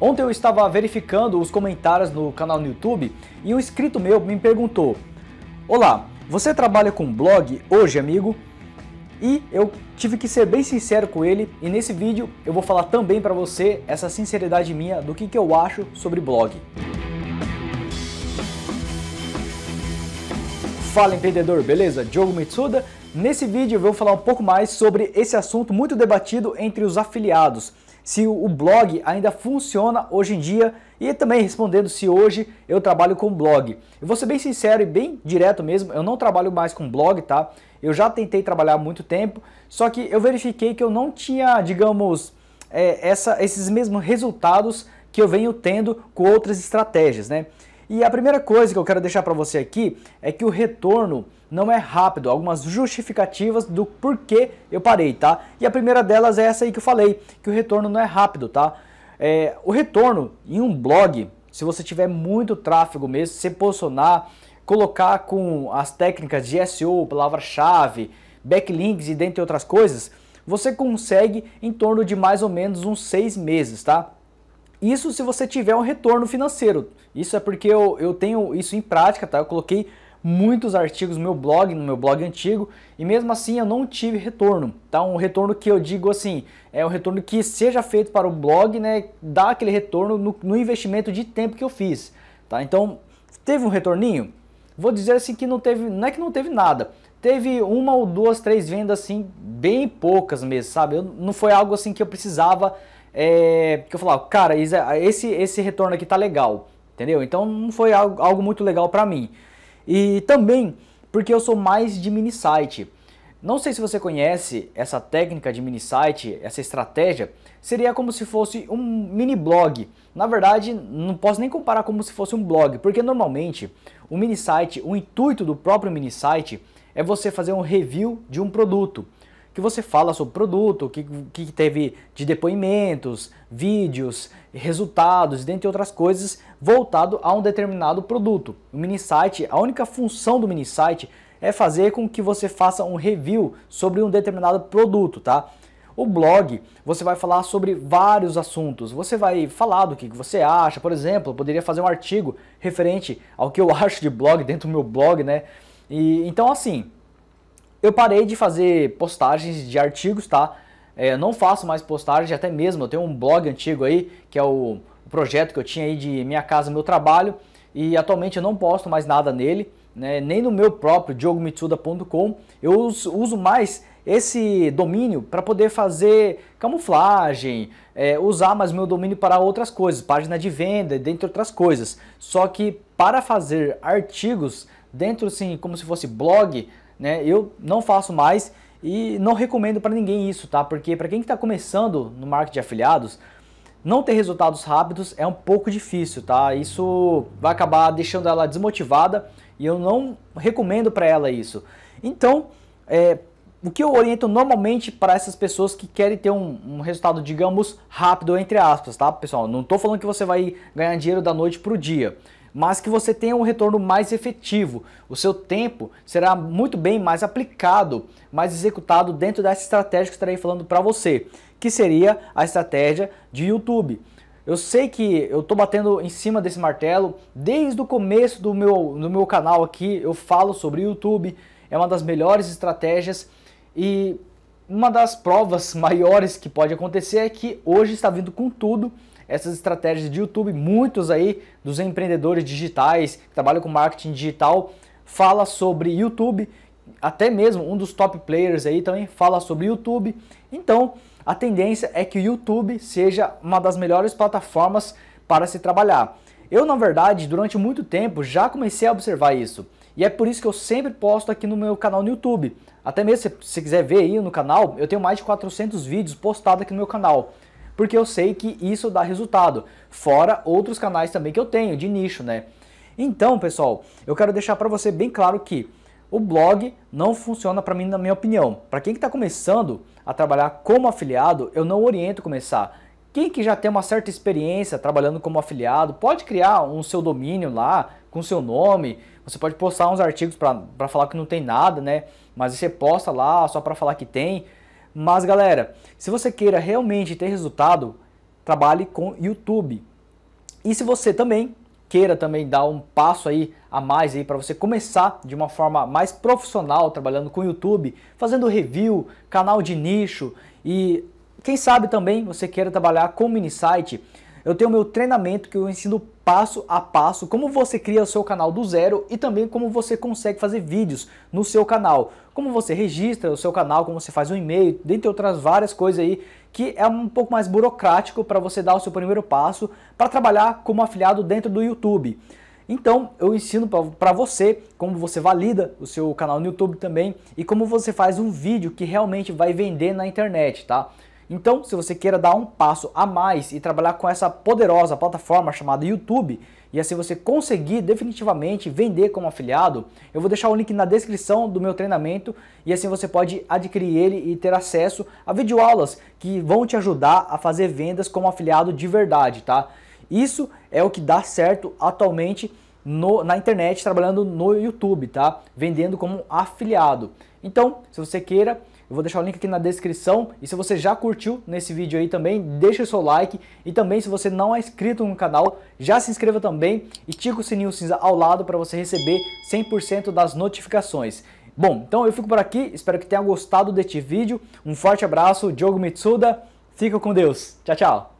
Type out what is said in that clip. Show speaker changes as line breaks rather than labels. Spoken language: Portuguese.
Ontem eu estava verificando os comentários no canal no YouTube e um inscrito meu me perguntou: Olá, você trabalha com blog hoje, amigo? E eu tive que ser bem sincero com ele e nesse vídeo eu vou falar também para você essa sinceridade minha do que, que eu acho sobre blog. Fala empreendedor, beleza? Diogo Mitsuda. Nesse vídeo eu vou falar um pouco mais sobre esse assunto muito debatido entre os afiliados se o blog ainda funciona hoje em dia e também respondendo se hoje eu trabalho com blog. Eu vou ser bem sincero e bem direto mesmo, eu não trabalho mais com blog, tá? Eu já tentei trabalhar há muito tempo, só que eu verifiquei que eu não tinha, digamos, é, essa, esses mesmos resultados que eu venho tendo com outras estratégias, né? E a primeira coisa que eu quero deixar para você aqui é que o retorno não é rápido, algumas justificativas do porquê eu parei, tá? E a primeira delas é essa aí que eu falei, que o retorno não é rápido, tá? É, o retorno em um blog, se você tiver muito tráfego mesmo, se posicionar, colocar com as técnicas de SEO, palavra-chave, backlinks e dentre outras coisas, você consegue em torno de mais ou menos uns seis meses, tá? Isso se você tiver um retorno financeiro. Isso é porque eu, eu tenho isso em prática, tá? Eu coloquei muitos artigos no meu blog, no meu blog antigo, e mesmo assim eu não tive retorno. Tá? Um retorno que eu digo assim, é um retorno que seja feito para o blog, né? Dá aquele retorno no, no investimento de tempo que eu fiz. Tá? Então, teve um retorninho? Vou dizer assim que não teve, não é que não teve nada. Teve uma ou duas, três vendas assim, bem poucas mesmo, sabe? Eu, não foi algo assim que eu precisava é, que eu falava, cara, é, esse, esse retorno aqui tá legal, entendeu? Então não foi algo, algo muito legal para mim. E também porque eu sou mais de mini site. Não sei se você conhece essa técnica de mini site, essa estratégia, seria como se fosse um mini blog. Na verdade, não posso nem comparar como se fosse um blog, porque normalmente o mini site, o intuito do próprio mini site é você fazer um review de um produto que você fala sobre o produto, que, que teve de depoimentos, vídeos, resultados, dentre outras coisas, voltado a um determinado produto. O mini site, a única função do mini site é fazer com que você faça um review sobre um determinado produto, tá? O blog, você vai falar sobre vários assuntos. Você vai falar do que você acha. Por exemplo, eu poderia fazer um artigo referente ao que eu acho de blog dentro do meu blog, né? E então assim, eu parei de fazer postagens de artigos, tá? É, não faço mais postagens, até mesmo eu tenho um blog antigo aí, que é o, o projeto que eu tinha aí de Minha Casa Meu Trabalho, e atualmente eu não posto mais nada nele, né? nem no meu próprio diogomitsuda.com. Eu uso, uso mais esse domínio para poder fazer camuflagem, é, usar mais meu domínio para outras coisas, página de venda, dentre outras coisas. Só que para fazer artigos dentro, assim, como se fosse blog, né? Eu não faço mais e não recomendo para ninguém isso, tá? Porque para quem está começando no marketing de afiliados, não ter resultados rápidos é um pouco difícil, tá? Isso vai acabar deixando ela desmotivada e eu não recomendo para ela isso. Então, é, o que eu oriento normalmente para essas pessoas que querem ter um, um, resultado, digamos, rápido, entre aspas, tá, pessoal? Não estou falando que você vai ganhar dinheiro da noite para o dia mas que você tenha um retorno mais efetivo. O seu tempo será muito bem mais aplicado, mais executado dentro dessa estratégia que estarei falando para você, que seria a estratégia de YouTube. Eu sei que eu estou batendo em cima desse martelo desde o começo do meu, do meu canal aqui. Eu falo sobre YouTube, é uma das melhores estratégias e uma das provas maiores que pode acontecer é que hoje está vindo com tudo essas estratégias de YouTube. Muitos aí dos empreendedores digitais que trabalham com marketing digital fala sobre YouTube, até mesmo um dos top players aí também fala sobre YouTube. Então, a tendência é que o YouTube seja uma das melhores plataformas para se trabalhar. Eu, na verdade, durante muito tempo já comecei a observar isso. E é por isso que eu sempre posto aqui no meu canal no YouTube. Até mesmo se você quiser ver aí no canal, eu tenho mais de 400 vídeos postados aqui no meu canal porque eu sei que isso dá resultado. Fora outros canais também que eu tenho de nicho, né? Então, pessoal, eu quero deixar para você bem claro que o blog não funciona para mim, na minha opinião. Para quem está começando a trabalhar como afiliado, eu não oriento começar. Quem que já tem uma certa experiência trabalhando como afiliado, pode criar um seu domínio lá com seu nome. Você pode postar uns artigos para falar que não tem nada, né? Mas você posta lá só para falar que tem. Mas galera, se você queira realmente ter resultado, trabalhe com YouTube. E se você também queira também dar um passo aí a mais aí para você começar de uma forma mais profissional trabalhando com YouTube, fazendo review, canal de nicho e quem sabe também você queira trabalhar com mini site, eu tenho meu treinamento que eu ensino passo a passo como você cria o seu canal do zero e também como você consegue fazer vídeos no seu canal, como você registra o seu canal, como você faz um e-mail, dentre outras várias coisas aí que é um pouco mais burocrático para você dar o seu primeiro passo para trabalhar como afiliado dentro do YouTube. Então eu ensino para você como você valida o seu canal no YouTube também e como você faz um vídeo que realmente vai vender na internet, tá? Então, se você queira dar um passo a mais e trabalhar com essa poderosa plataforma chamada YouTube, e assim você conseguir definitivamente vender como afiliado, eu vou deixar o link na descrição do meu treinamento e assim você pode adquirir ele e ter acesso a videoaulas que vão te ajudar a fazer vendas como afiliado de verdade, tá? Isso é o que dá certo atualmente no, na internet, trabalhando no YouTube, tá? Vendendo como afiliado. Então, se você queira eu vou deixar o link aqui na descrição. E se você já curtiu nesse vídeo aí também, deixa o seu like. E também se você não é inscrito no canal, já se inscreva também e tica o sininho cinza ao lado para você receber 100% das notificações. Bom, então eu fico por aqui. Espero que tenha gostado deste vídeo. Um forte abraço, Diogo Mitsuda. Fica com Deus. Tchau, tchau.